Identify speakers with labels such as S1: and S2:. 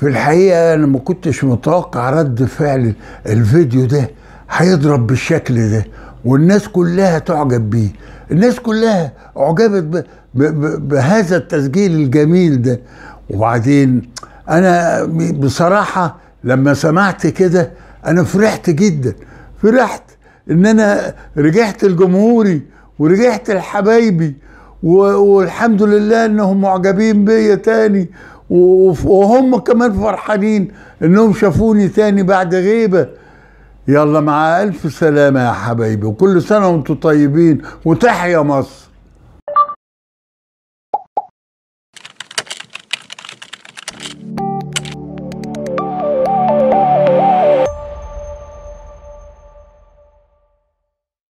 S1: في الحقيقه انا ما كنتش متوقع رد فعل الفيديو ده هيضرب بالشكل ده والناس كلها تعجب بيه الناس كلها اعجبت بهذا التسجيل الجميل ده وبعدين انا بصراحه لما سمعت كده انا فرحت جدا فرحت ان انا رجعت لجمهوري ورجعت لحبايبي والحمد لله انهم معجبين بيا تاني وهم كمان فرحانين انهم شافوني تاني بعد غيبه يلا مع الف سلامه يا حبايبي وكل سنه وانتم طيبين وتحيا مصر